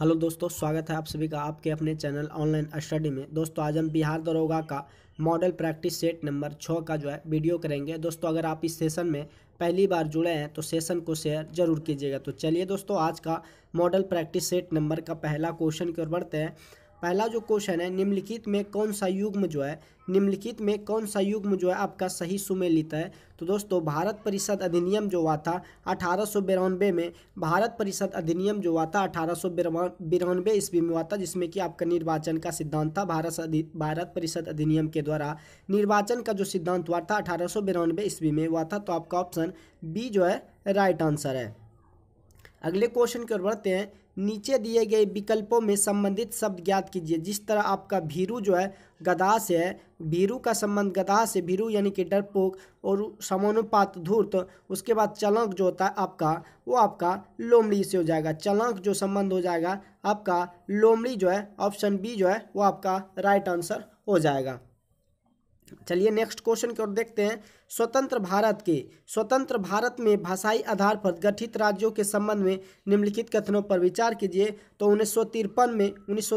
hello दोस्तों स्वागत है आप सभी का आपके अपने चैनल ऑनलाइन स्टडी में दोस्तों आज हम बिहार दरोगा का मॉडल प्रैक्टिस सेट नंबर छः का जो है वीडियो करेंगे दोस्तों अगर आप इस सेशन में पहली बार जुड़े हैं तो सेशन को शेयर जरूर कीजिएगा तो चलिए दोस्तों आज का मॉडल प्रैक्टिस सेट नंबर का पहला क्वेश्चन की ओर बढ़ते हैं पहला जो क्वेश्चन है निम्नलिखित में कौन सा युग्म जो है निम्नलिखित में कौन सा युग्म जो है आपका सही सुमेलित है तो दोस्तों भारत परिषद अधिनियम जो हुआ था अठारह में भारत परिषद अधिनियम जो हुआ था अठारह ईस्वी में हुआ था जिसमें कि आपका निर्वाचन का सिद्धांत था भारत भारत परिषद अधिनियम के द्वारा निर्वाचन का जो सिद्धांत हुआ था अठारह ईस्वी में हुआ था तो आपका ऑप्शन बी जो है राइट आंसर है अगले क्वेश्चन की ओर बढ़ते हैं नीचे दिए गए विकल्पों में संबंधित शब्द ज्ञात कीजिए जिस तरह आपका भीरू जो है गदा से है भीरू का संबंध गदा से भीरू यानी कि डरपोक और समानुपात धूर्त उसके बाद चलंक जो होता है आपका वो आपका लोमड़ी से हो जाएगा चलंक जो संबंध हो जाएगा आपका लोमड़ी जो है ऑप्शन बी जो है वो आपका राइट आंसर हो जाएगा चलिए नेक्स्ट क्वेश्चन की ओर देखते हैं स्वतंत्र भारत के स्वतंत्र भारत में भाषाई आधार पर गठित राज्यों के संबंध में निम्नलिखित कथनों पर विचार कीजिए तो उन्नीस में उन्नीस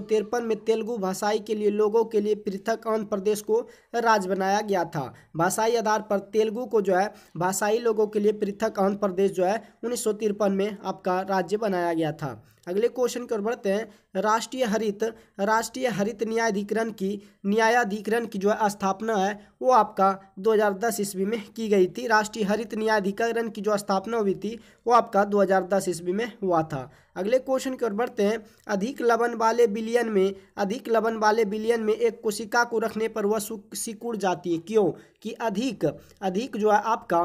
में तेलुगु भाषाई के लिए लोगों के लिए पृथक आंध्र प्रदेश को राज्य बनाया गया था भाषाई आधार पर तेलुगु को जो है भाषाई लोगों के लिए पृथक आंध्र प्रदेश जो है उन्नीस में आपका राज्य बनाया गया था अगले क्वेश्चन की ओर बढ़ते हैं राष्ट्रीय हरित राष्ट्रीय हरित न्यायाधिकरण की न्यायाधिकरण की जो स्थापना है वो आपका 2010 ईस्वी में की गई थी राष्ट्रीय हरित न्यायाधिकरण की जो स्थापना हुई थी वो आपका 2010 ईस्वी में हुआ था अगले क्वेश्चन की ओर बढ़ते हैं अधिक लवन वाले बिलियन में अधिक लवन वाले बिलियन में एक कोशिका को रखने पर वह सिकुड़ जाती है क्यों कि अधिक अधिक जो है आपका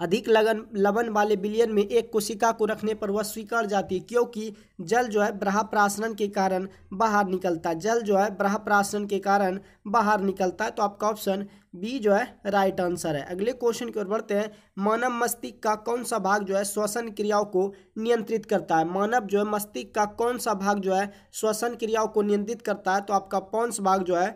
अधिक लगन लवन वाले बिलियन में एक कोशिका को रखने पर वह स्वीकार जाती है क्योंकि जल जो है ब्राहप्रासरण के कारण बाहर निकलता है जल जो है ब्राहप्रासरण के कारण बाहर निकलता है तो आपका ऑप्शन बी जो है राइट आंसर है अगले क्वेश्चन की ओर बढ़ते हैं मानव मस्तिष्क का कौन सा भाग जो है श्वसन क्रियाओं को नियंत्रित करता है मानव जो है मस्तिष्क का कौन सा भाग जो है श्वसन क्रियाओं को नियंत्रित करता है तो आपका पौंस भाग जो है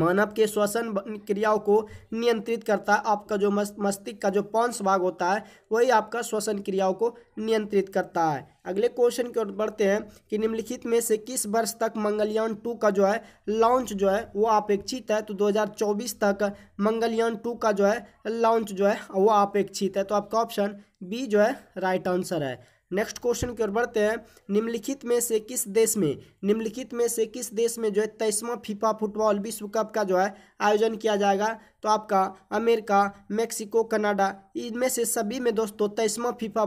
मानव के श्वसन क्रियाओं को नियंत्रित करता है आपका जो मस्तिष्क का जो पौंस भाग होता है वही आपका श्वसन क्रियाओं को नियंत्रित करता है अगले क्वेश्चन की ओर बढ़ते हैं कि निम्नलिखित में से किस वर्ष तक मंगलयान टू का जो है लॉन्च जो है वो अपेक्षित है तो 2024 तक मंगलयान टू का जो है लॉन्च जो है वो अपेक्षित है तो आपका ऑप्शन बी जो है राइट आंसर है नेक्स्ट क्वेश्चन की ओर बढ़ते हैं निम्नलिखित में से किस देश में निम्नलिखित में से किस देश में जो है तेईसवा फीफा फुटबॉल विश्व कप का जो है आयोजन किया जाएगा तो आपका अमेरिका मेक्सिको कनाडा इनमें से सभी में दोस्तों तेईसवा फीफा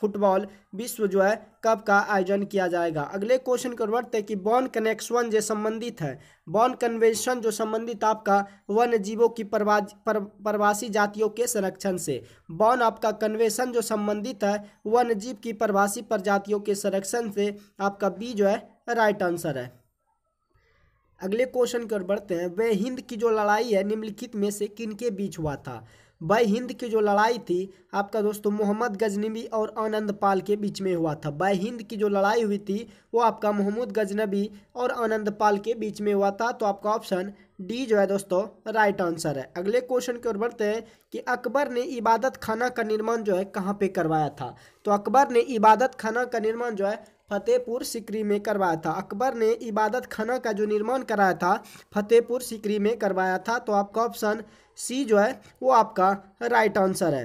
फुटबॉल विश्व जो है कप का आयोजन किया जाएगा अगले क्वेश्चन के बढ़ते हैं कि बॉन कनेक्शन जो संबंधित है बॉन कन्वेंशन जो संबंधित आपका वन्य जीवों की प्रवासी जातियों के संरक्षण से बॉन आपका कन्वेंशन जो संबंधित है वन्य जीव की प्रवासी प्रजातियों के संरक्षण से आपका बी जो है राइट आंसर है अगले क्वेश्चन की ओर बढ़ते हैं वे हिंद की जो लड़ाई है निम्नलिखित में से किनके बीच हुआ था बय हिंद की जो लड़ाई थी आपका दोस्तों मोहम्मद गजनबी और आनंद पाल के बीच में हुआ था बय हिंद की जो लड़ाई हुई थी वो आपका मोहम्मद गजनबी और आनंद पाल के बीच में हुआ था तो आपका ऑप्शन डी जो है दोस्तों राइट आंसर है अगले क्वेश्चन की ओर बढ़ते हैं कि अकबर ने इबादत खाना का निर्माण जो है कहाँ पे करवाया था तो अकबर ने इबादत खाना का निर्माण जो है फतेहपुर सिकरी में करवाया था अकबर ने इबादत खाना का जो निर्माण कराया था फतेहपुर सिकरी में करवाया था तो आपका ऑप्शन सी जो है वो आपका राइट आंसर है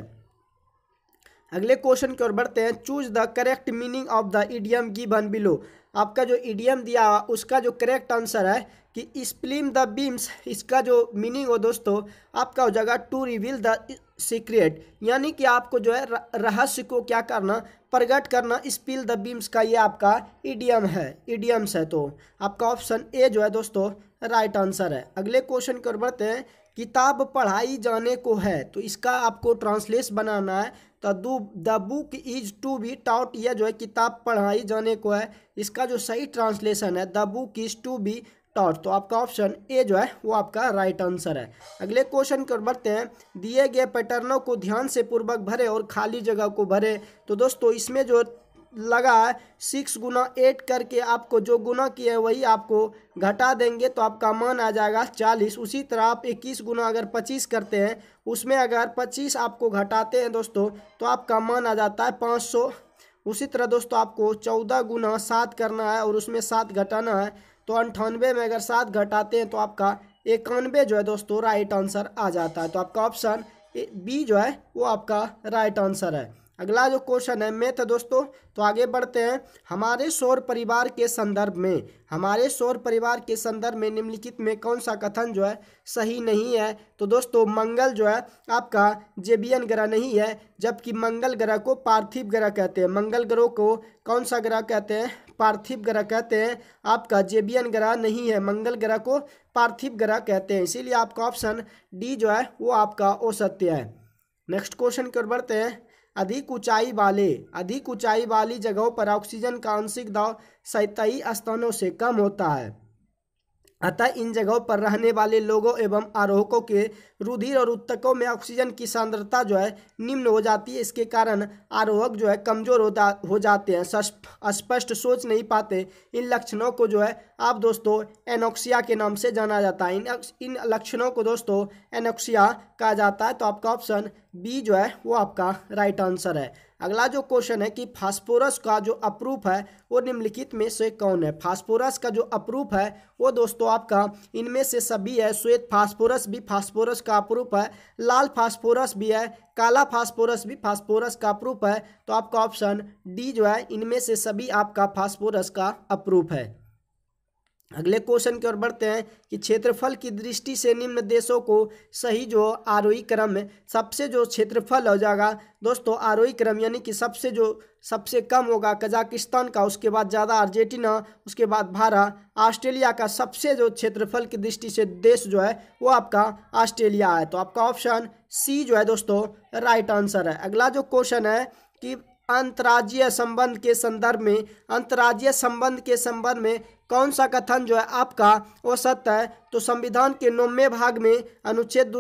अगले क्वेश्चन की ओर बढ़ते हैं choose the correct meaning of the idiom given below आपका जो इडियम दिया हुआ उसका जो करेक्ट आंसर है कि स्प्लिम द बीम्स इसका जो मीनिंग हो दोस्तों आपका हो जाएगा टू रिवील द सीक्रेट यानी कि आपको जो है रहस्य को क्या करना प्रकट करना स्पील द बीम्स का ये आपका ईडीएम है इडियम्स है तो आपका ऑप्शन ए जो है दोस्तों राइट आंसर है अगले क्वेश्चन की ओर बढ़ते हैं किताब पढ़ाई जाने को है तो इसका आपको ट्रांसलेस बनाना है तो दू the book is to be taught यह जो है किताब पढ़ाई जाने को है इसका जो सही ट्रांसलेशन है the book is to be torch तो आपका ऑप्शन ए जो है वो आपका राइट आंसर है अगले क्वेश्चन की ओर बढ़ते हैं दिए गए पैटर्नों को ध्यान से पूर्वक भरे और खाली जगह को भरे तो दोस्तों इसमें जो लगा है सिक्स गुना एट करके आपको जो गुना किया है वही आपको घटा देंगे तो आपका मान आ जाएगा चालीस उसी तरह आप इक्कीस गुना अगर पच्चीस करते हैं उसमें अगर पच्चीस आपको घटाते हैं दोस्तों तो आपका मान आ जाता है पाँच सौ उसी तरह दोस्तों आपको चौदह गुना सात करना है और उसमें सात घटाना है तो अंठानवे में अगर सात घटाते हैं तो आपका इक्यानवे जो है दोस्तों राइट आंसर आ जाता है तो आपका ऑप्शन बी जो है वो आपका राइट आंसर है अगला जो क्वेश्चन है मैथ दोस्तों तो आगे बढ़ते हैं हमारे सौर परिवार के संदर्भ में हमारे सौर परिवार के संदर्भ में निम्नलिखित में कौन सा कथन जो है सही नहीं है तो दोस्तों मंगल जो है आपका जेबियन ग्रह नहीं है जबकि मंगल ग्रह को पार्थिव ग्रह कहते हैं मंगल ग्रह को कौन सा ग्रह कहते हैं पार्थिव ग्रह कहते हैं आपका जेबियन ग्रह नहीं है मंगल ग्रह को पार्थिव ग्रह कहते हैं इसीलिए आपका ऑप्शन डी जो है वो आपका सत्य है नेक्स्ट क्वेश्चन की ओर बढ़ते हैं अधिक ऊंचाई वाले अधिक ऊंचाई वाली जगहों पर ऑक्सीजन का आंशिक दाव सतई स्थानों से कम होता है अतः इन जगहों पर रहने वाले लोगों एवं आरोहकों के रुधिर और उत्तकों में ऑक्सीजन की सांद्रता जो है निम्न हो जाती है इसके कारण आरोहक जो है कमजोर होता हो जाते हैं स्पष्ट सोच नहीं पाते इन लक्षणों को जो है आप दोस्तों एनोक्सिया के नाम से जाना जाता है इन इन लक्षणों को दोस्तों एनोक्सिया कहा जाता है तो आपका ऑप्शन बी जो है वो आपका राइट आंसर है अगला जो क्वेश्चन है कि फास्फोरस का जो अप्रूफ है वो निम्नलिखित में से कौन है फास्फोरस का जो अप्रूफ है वो दोस्तों आपका इनमें से सभी है श्वेत फास्फोरस भी फास्फोरस का अप्रूफ है लाल फास्फोरस भी है काला फास्फोरस भी फास्फोरस का अप्रूफ है तो आपका ऑप्शन डी जो है इनमें से सभी आपका फास्फोरस का अप्रूफ है अगले क्वेश्चन की ओर बढ़ते हैं कि क्षेत्रफल की दृष्टि से निम्न देशों को सही जो आरोही क्रम में सबसे जो क्षेत्रफल हो जाएगा दोस्तों आरोही क्रम यानी कि सबसे जो सबसे कम होगा कजाकिस्तान का उसके बाद ज़्यादा अर्जेंटीना उसके बाद भारत ऑस्ट्रेलिया का सबसे जो क्षेत्रफल की दृष्टि से देश जो है वो आपका ऑस्ट्रेलिया है तो आपका ऑप्शन सी जो है दोस्तों राइट आंसर है अगला जो क्वेश्चन है कि अंतर्राज्यीय संबंध के संदर्भ में अंतर्राज्यीय संबंध के संबंध में कौन सा कथन जो है आपका वो सत्य है तो संविधान के नौवे भाग में अनुच्छेद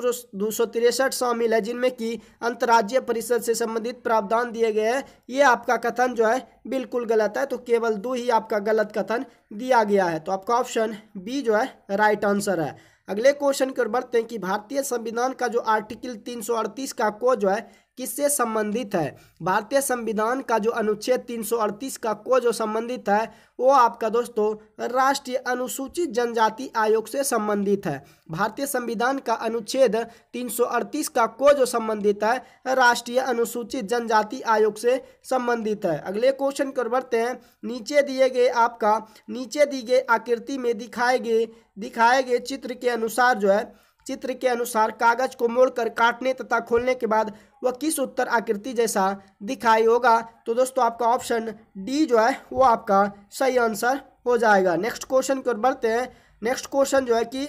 दो सौ तिरसठ शामिल है जिनमें कि अंतर्राज्यीय परिषद से संबंधित प्रावधान दिए गए हैं ये आपका कथन जो है बिल्कुल गलत है तो केवल दो ही आपका गलत कथन दिया गया है तो आपका ऑप्शन बी जो है राइट आंसर है अगले क्वेश्चन की ओर बढ़ते हैं कि भारतीय संविधान का जो आर्टिकल तीन का को जो है किससे संबंधित है भारतीय संविधान का जो अनुच्छेद 338 का को जो संबंधित है वो आपका दोस्तों राष्ट्रीय अनुसूचित जनजाति आयोग से संबंधित है भारतीय संविधान का अनुच्छेद 338 का को जो संबंधित है राष्ट्रीय अनुसूचित जनजाति आयोग से संबंधित है अगले क्वेश्चन को बढ़ते हैं नीचे दिए गए आपका नीचे दी गई आकृति में दिखाए गए दिखाए गए चित्र के अनुसार जो है चित्र के अनुसार कागज को मोड़कर काटने तथा खोलने के बाद वह किस उत्तर आकृति जैसा दिखाई होगा तो दोस्तों आपका ऑप्शन डी जो है वो आपका सही आंसर हो जाएगा नेक्स्ट क्वेश्चन की ओर बढ़ते हैं नेक्स्ट क्वेश्चन जो है कि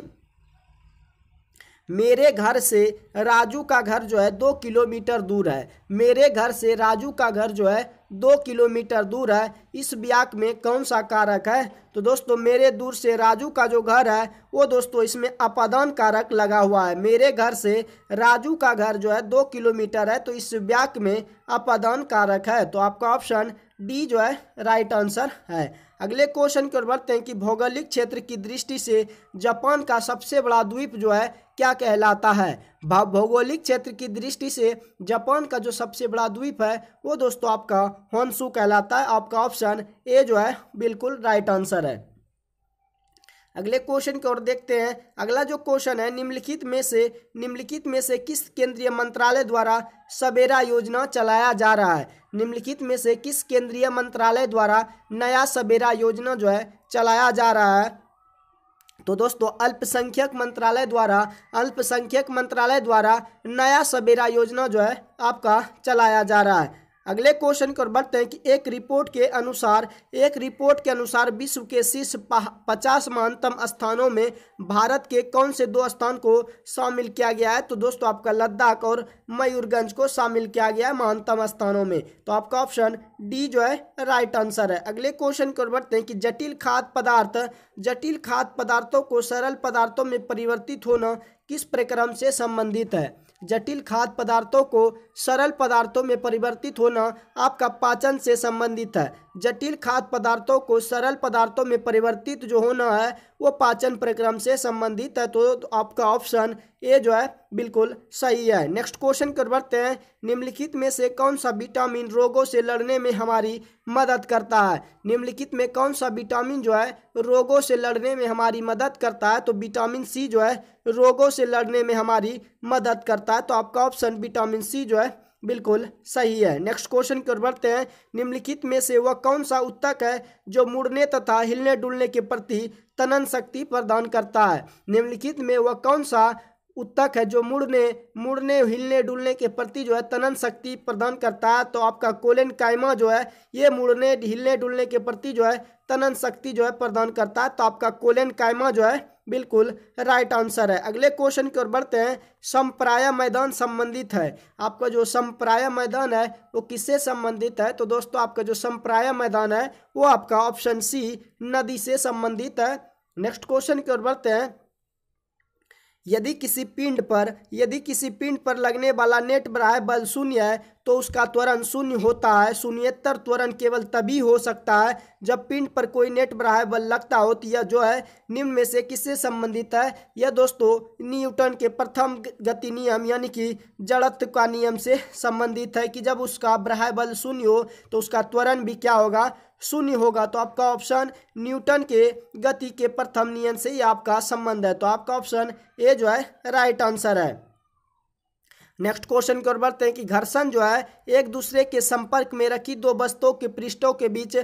मेरे घर से राजू का घर जो है दो किलोमीटर दूर है मेरे घर से राजू का घर जो है दो किलोमीटर दूर है इस ब्याक में कौन सा कारक है तो दोस्तों मेरे दूर से राजू का जो घर है वो दोस्तों इसमें अपादान कारक लगा हुआ है मेरे घर से राजू का घर जो है दो किलोमीटर है तो इस ब्याक में अपादान कारक है तो आपका ऑप्शन डी जो है राइट आंसर है अगले क्वेश्चन की ओर बढ़ते हैं कि भौगोलिक क्षेत्र की दृष्टि से जापान का सबसे बड़ा द्वीप जो है क्या कहलाता है भौगोलिक क्षेत्र की दृष्टि से जापान का जो सबसे बड़ा द्वीप है वो दोस्तों आपका होनसू कहलाता है आपका ऑप्शन ए जो है बिल्कुल राइट आंसर है अगले क्वेश्चन की ओर देखते हैं अगला जो क्वेश्चन है निम्नलिखित में से निम्नलिखित में से किस केंद्रीय मंत्रालय द्वारा सवेरा योजना चलाया जा रहा है निम्नलिखित में से किस केंद्रीय मंत्रालय द्वारा नया सवेरा योजना जो है चलाया जा रहा है तो दोस्तों अल्पसंख्यक मंत्रालय द्वारा अल्पसंख्यक मंत्रालय द्वारा नया सबेरा योजना जो है आपका चलाया जा रहा है अगले क्वेश्चन की ओर बढ़ते हैं कि एक रिपोर्ट के अनुसार एक रिपोर्ट के अनुसार विश्व के शीर्ष पचास महानतम स्थानों में भारत के कौन से दो स्थान को शामिल किया गया है तो दोस्तों आपका लद्दाख और मयूरगंज को शामिल किया गया है महानतम स्थानों में तो आपका ऑप्शन डी जो है राइट आंसर है अगले क्वेश्चन की ओर बढ़ते हैं कि जटिल खाद्य पदार्थ जटिल खाद्य पदार्थों को सरल पदार्थों में परिवर्तित होना किस प्रक्रम से संबंधित है जटिल खाद्य पदार्थों को सरल पदार्थों में परिवर्तित होना आपका पाचन से संबंधित है जटिल खाद्य पदार्थों को सरल पदार्थों में परिवर्तित जो होना है वो पाचन प्रक्रम से संबंधित है तो, आपका ऑप्शन ए जो है बिल्कुल सही है नेक्स्ट क्वेश्चन कर बढ़ते हैं निम्नलिखित में से कौन सा विटामिन रोगों से लड़ने में हमारी मदद करता है निम्नलिखित में कौन सा विटामिन जो है रोगों से लड़ने में हमारी मदद करता है तो विटामिन सी जो है रोगों से लड़ने में हमारी मदद करता है तो आपका ऑप्शन विटामिन सी जो है बिल्कुल सही है नेक्स्ट क्वेश्चन की ओर बढ़ते हैं निम्नलिखित में से वह कौन सा उत्तक है जो मुड़ने तथा हिलने डुलने के प्रति तनन शक्ति प्रदान करता है निम्नलिखित में वह कौन सा उत्तक है जो मुड़ने मुड़ने हिलने डुलने के प्रति जो है तनन शक्ति प्रदान करता है तो आपका कोलेन कायमा जो है ये मुड़ने हिलने डुलने के प्रति जो है तनन शक्ति जो है प्रदान करता है तो आपका कोलेन कायमा जो है बिल्कुल राइट आंसर है अगले क्वेश्चन की ओर बढ़ते हैं संप्राय मैदान संबंधित है आपका जो संप्राय मैदान है वो किससे संबंधित है तो दोस्तों आपका जो संप्राय मैदान है वो आपका ऑप्शन सी नदी से संबंधित है नेक्स्ट क्वेश्चन की ओर बढ़ते हैं यदि किसी पिंड पर यदि किसी पिंड पर लगने वाला नेट बराय बल शून्य है तो उसका त्वरण शून्य होता है शून्यत्तर त्वरण केवल तभी हो सकता है जब पिंड पर कोई नेट बढ़ाए बल लगता हो तो यह जो है निम्न में से किससे संबंधित है यह दोस्तों न्यूटन के प्रथम गति नियम यानी कि जड़त्व का नियम से संबंधित है कि जब उसका बढ़ाए बल शून्य हो तो उसका त्वरण भी क्या होगा शून्य होगा तो आपका ऑप्शन न्यूटन के गति के प्रथम नियम से ही आपका संबंध है तो आपका ऑप्शन ए जो है राइट आंसर है नेक्स्ट क्वेश्चन की ओर बढ़ते हैं कि घर्षण जो है एक दूसरे के संपर्क में रखी दो वस्तुओं के पृष्ठों के बीच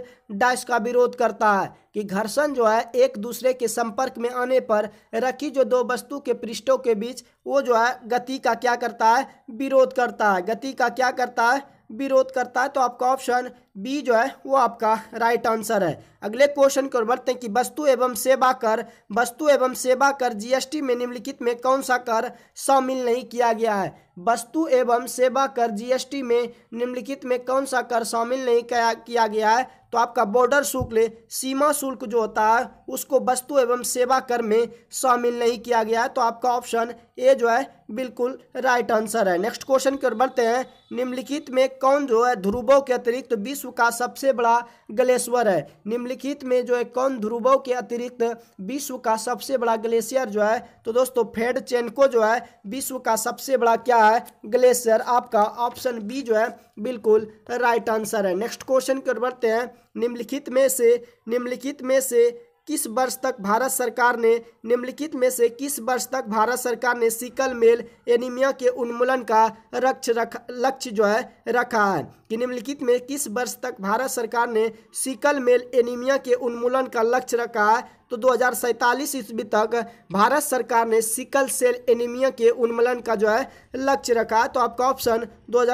डैश का विरोध करता है कि घर्षण जो है एक दूसरे के संपर्क में आने पर रखी जो दो वस्तु के पृष्ठों के बीच वो जो है गति का क्या करता है विरोध करता है गति का क्या करता है विरोध करता है तो आपका ऑप्शन बी जो है वो आपका राइट आंसर है अगले क्वेश्चन की ओर बढ़ते हैं कि वस्तु एवं सेवा कर वस्तु एवं सेवा कर जीएसटी में निम्नलिखित में कौन सा कर शामिल नहीं किया गया है वस्तु एवं सेवा कर जीएसटी में निम्नलिखित में कौन सा कर शामिल नहीं किया गया है तो आपका बॉर्डर शुल्क सीमा शुल्क जो होता है उसको वस्तु एवं सेवा कर में शामिल नहीं किया गया है तो आपका ऑप्शन ए जो है बिल्कुल राइट आंसर है नेक्स्ट क्वेश्चन की ओर बढ़ते हैं निम्नलिखित में कौन जो है ध्रुवों के अतिरिक्त विश्व का सबसे बड़ा ग्लेशियर है निम्नलिखित में जो है कौन ध्रुवों के अतिरिक्त विश्व का सबसे बड़ा ग्लेशियर जो है तो दोस्तों फेड चेनको जो है विश्व का सबसे बड़ा क्या है ग्लेशियर आपका ऑप्शन बी जो है बिल्कुल राइट आंसर है नेक्स्ट क्वेश्चन की ओर बढ़ते हैं निम्नलिखित में से निम्नलिखित में से किस वर्ष तक भारत सरकार ने निम्नलिखित में से किस वर्ष तक भारत सरकार ने सिकल मेल एनीमिया के उन्मूलन का रक्ष रख लक्ष्य जो है रखा है कि निम्नलिखित में किस वर्ष तक भारत सरकार ने सिकल मेल एनीमिया के उन्मूलन का लक्ष्य रखा है तो दो हज़ार ईस्वी तक भारत सरकार ने सिकल सेल एनीमिया के उन्मूलन का जो है लक्ष्य रखा है तो आपका ऑप्शन दो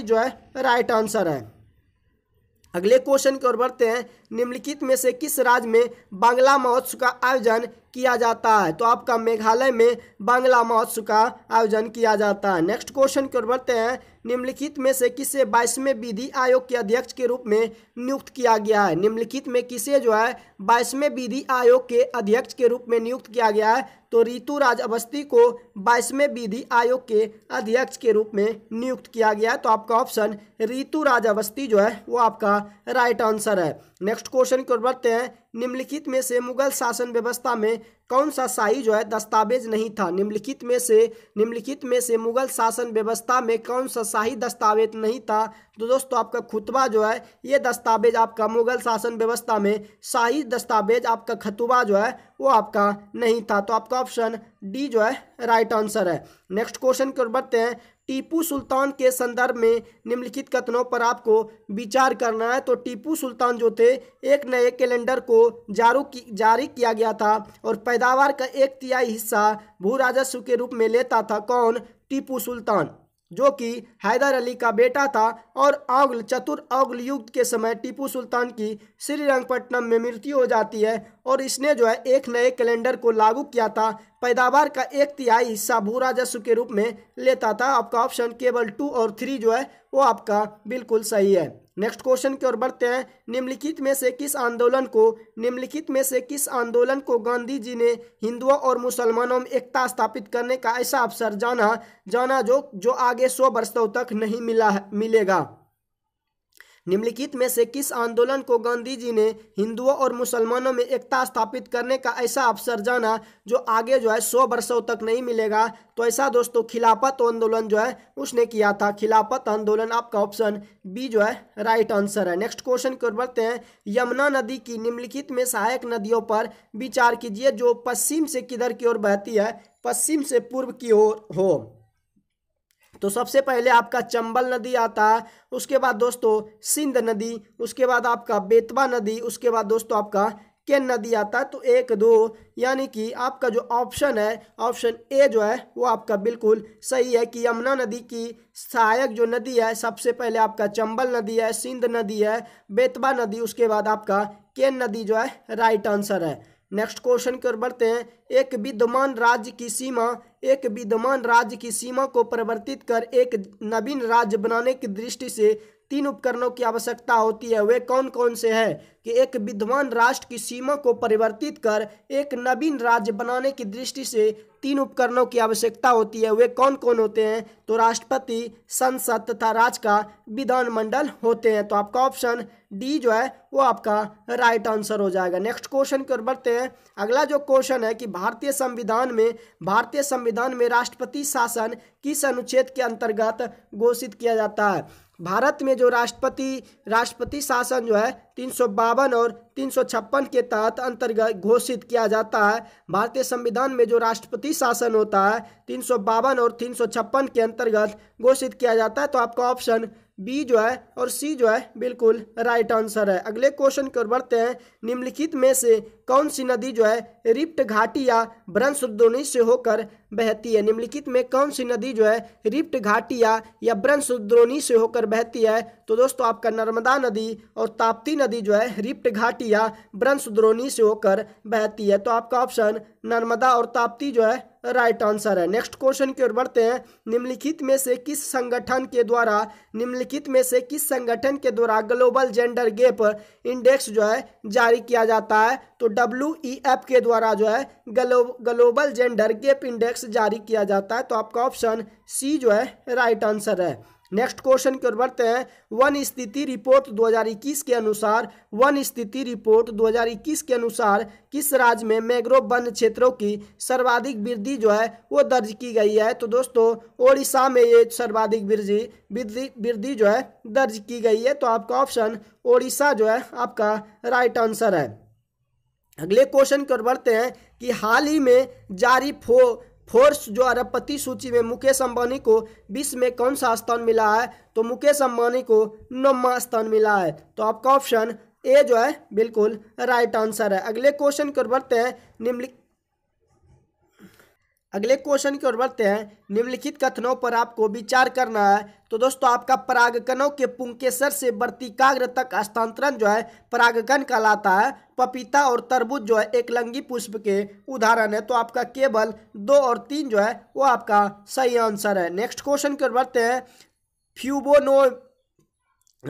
जो है राइट आंसर है अगले क्वेश्चन की ओर बढ़ते हैं निम्नलिखित में से किस राज्य में बांग्ला महोत्सव का आयोजन किया जाता है तो आपका मेघालय में बांग्ला महोत्सव का आयोजन किया जाता है नेक्स्ट क्वेश्चन की ओर बढ़ते हैं निम्नलिखित में से किसे बाईसवें विधि आयोग के अध्यक्ष के रूप में नियुक्त किया गया है निम्नलिखित में किसे जो है बाईसवें विधि आयोग के अध्यक्ष के रूप में नियुक्त किया गया है तो राज अवस्थी को बाईसवें विधि आयोग के अध्यक्ष के रूप में नियुक्त किया गया है तो आपका ऑप्शन राज अवस्थी जो है वो आपका राइट आंसर है नेक्स्ट क्वेश्चन की ओर बढ़ते हैं निम्नलिखित में से मुगल शासन व्यवस्था में कौन सा शाही जो है दस्तावेज नहीं था निम्नलिखित में से निम्नलिखित में से मुगल शासन व्यवस्था में कौन सा शाही दस्तावेज नहीं था तो दोस्तों आपका खुतबा जो है ये दस्तावेज आपका मुगल शासन व्यवस्था में शाही दस्तावेज आपका खतुबा जो है वो आपका नहीं था तो आपका ऑप्शन डी जो है राइट आंसर है नेक्स्ट क्वेश्चन की ओर बढ़ते हैं टीपू सुल्तान के संदर्भ में निम्नलिखित कथनों पर आपको विचार करना है तो टीपू सुल्तान जो थे एक नए कैलेंडर को जारू की जारी किया गया था और पैदावार का एक तिहाई हिस्सा भू राजस्व के रूप में लेता था कौन टीपू सुल्तान जो कि हैदर अली का बेटा था और औग्ल चतुर औग्ल युग के समय टीपू सुल्तान की श्रीरंगपट्टनम में मृत्यु हो जाती है और इसने जो है एक नए कैलेंडर को लागू किया था पैदावार का एक तिहाई हिस्सा भू राजस्व के रूप में लेता था आपका ऑप्शन केवल टू और थ्री जो है वो आपका बिल्कुल सही है नेक्स्ट क्वेश्चन की ओर बढ़ते हैं निम्नलिखित में से किस आंदोलन को निम्नलिखित में से किस आंदोलन को गांधी जी ने हिंदुओं और मुसलमानों में एकता स्थापित करने का ऐसा अवसर जाना जाना जो जो आगे सौ वर्षों तक नहीं मिला मिलेगा निम्नलिखित में से किस आंदोलन को गांधी जी ने हिंदुओं और मुसलमानों में एकता स्थापित करने का ऐसा अवसर जाना जो आगे जो है सौ वर्षों तक नहीं मिलेगा तो ऐसा दोस्तों खिलाफत आंदोलन जो है उसने किया था खिलाफत आंदोलन आपका ऑप्शन बी जो है राइट आंसर है नेक्स्ट क्वेश्चन की ओर बढ़ते हैं यमुना नदी की निम्नलिखित में सहायक नदियों पर विचार कीजिए जो पश्चिम से किधर की ओर बहती है पश्चिम से पूर्व की ओर हो तो सबसे पहले आपका चंबल नदी आता है उसके बाद दोस्तों सिंध नदी उसके बाद आपका बेतवा नदी उसके बाद दोस्तों आपका केन नदी आता है तो एक दो यानी कि आपका जो ऑप्शन है ऑप्शन ए जो है वो आपका बिल्कुल सही है कि यमुना नदी की सहायक जो नदी है सबसे पहले आपका चंबल नदी है सिंध नदी है बेतवा नदी उसके बाद आपका केन नदी जो है राइट आंसर है नेक्स्ट क्वेश्चन की ओर बढ़ते हैं एक विद्यमान राज्य की सीमा एक विद्यमान राज्य की सीमा को परिवर्तित कर एक नवीन राज्य बनाने की दृष्टि से तीन उपकरणों की आवश्यकता होती है वे कौन कौन से हैं कि एक विद्वान राष्ट्र की सीमा को परिवर्तित कर एक नवीन राज्य बनाने की दृष्टि से तीन उपकरणों की आवश्यकता होती है वे कौन कौन होते हैं तो राष्ट्रपति संसद तथा राज्य का विधानमंडल होते हैं तो आपका ऑप्शन डी जो है वो आपका राइट आंसर हो जाएगा नेक्स्ट क्वेश्चन की ओर बढ़ते हैं अगला जो क्वेश्चन है कि भारतीय संविधान में भारतीय संविधान में राष्ट्रपति शासन किस अनुच्छेद के अंतर्गत घोषित किया जाता है भारत में जो राष्ट्रपति राष्ट्रपति शासन जो है तीन और तीन के तहत अंतर्गत घोषित किया जाता है भारतीय संविधान में जो राष्ट्रपति शासन होता है तीन और तीन के अंतर्गत घोषित किया जाता है तो आपका ऑप्शन बी जो है और सी जो है बिल्कुल राइट आंसर है अगले क्वेश्चन की ओर बढ़ते हैं निम्नलिखित में से कौन सी नदी जो है रिप्ट घाटी या ब्रंशुद्धोनी से होकर बहती है निम्नलिखित में कौन सी नदी जो है रिप्ट घाटिया या ब्रंशद्रोणी से होकर बहती है तो दोस्तों आपका नर्मदा नदी और ताप्ती नदी जो है रिप्ट घाटिया ब्रंशद्रोणी से होकर बहती है तो आपका ऑप्शन नर्मदा और ताप्ती जो है राइट आंसर है नेक्स्ट क्वेश्चन की ओर बढ़ते हैं निम्नलिखित में से किस संगठन के द्वारा निम्नलिखित में से किस संगठन के द्वारा ग्लोबल जेंडर गैप इंडेक्स जो है जारी किया जाता है तो डब्ल्यू e के द्वारा जो है global gender gap index tax जारी किया जाता है तो आपका ऑप्शन सी जो है राइट आंसर है नेक्स्ट क्वेश्चन की ओर बढ़ते हैं वन स्थिति रिपोर्ट 2021 के अनुसार वन स्थिति रिपोर्ट 2021 के अनुसार किस राज्य में मैग्रोव वन क्षेत्रों की सर्वाधिक वृद्धि जो है वो दर्ज की गई है तो दोस्तों ओडिशा में ये सर्वाधिक वृद्धि वृद्धि जो है दर्ज की गई है तो आपका ऑप्शन ओडिशा जो है आपका राइट आंसर है अगले क्वेश्चन की ओर बढ़ते हैं कि हाल ही में जारी फो फोर्स जो अरबपति सूची में मुकेश अंबानी को बीस में कौन सा स्थान मिला है तो मुकेश अंबानी को नौवा स्थान मिला है तो आपका ऑप्शन ए जो है बिल्कुल राइट आंसर है अगले क्वेश्चन कर बढ़ते हैं निम्नलिखित अगले क्वेश्चन की ओर बढ़ते हैं निम्नलिखित कथनों पर आपको विचार करना है तो दोस्तों आपका परागकणों के पुंकेसर से वर्तिकाग्र तक स्थानांतरण जो है परागकण कहलाता है पपीता और तरबूज जो है एक लंगी पुष्प के उदाहरण है तो आपका केवल दो और तीन जो है वो आपका सही आंसर है नेक्स्ट क्वेश्चन की ओर बढ़ते हैं फ्यूबोनो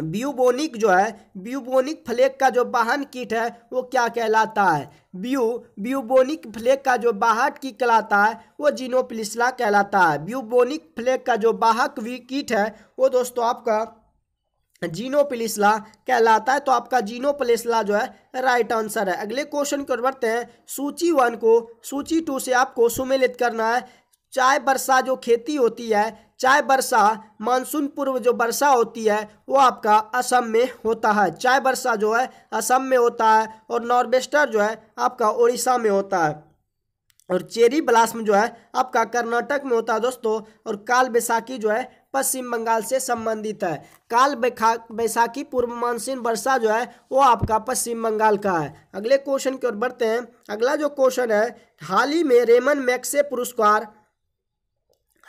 ब्यूबोनिक जो है ब्यूबोनिक फ्लेक का जो वाहन कीट है वो क्या कहलाता है ब्यू ब्यूबोनिक फ्लेक का जो बाहक की कहलाता है वो जीनोपलिसला कहलाता है ब्यूबोनिक फ्लेक का जो बाहक कीट है वो दोस्तों आपका जीनोपिलिसला कहलाता है तो आपका जीनोपिलिसला जो है राइट आंसर है अगले क्वेश्चन को बढ़ते हैं सूची वन को सूची टू से आपको सुमिलित करना है चाय बरसा जो खेती होती है चाय वर्षा मानसून पूर्व जो वर्षा होती है वो आपका असम में होता है चाय वर्षा जो है असम में होता है और नॉर्वेस्टर जो है आपका उड़ीसा में होता है और चेरी ब्लास्म जो है आपका कर्नाटक में होता है दोस्तों और काल बैसाखी जो है पश्चिम बंगाल से संबंधित है काल बैसाखी पूर्व मानसून वर्षा जो है वो आपका पश्चिम बंगाल का है अगले क्वेश्चन की ओर बढ़ते हैं अगला जो क्वेश्चन है हाल ही में रेमन मैक्से पुरस्कार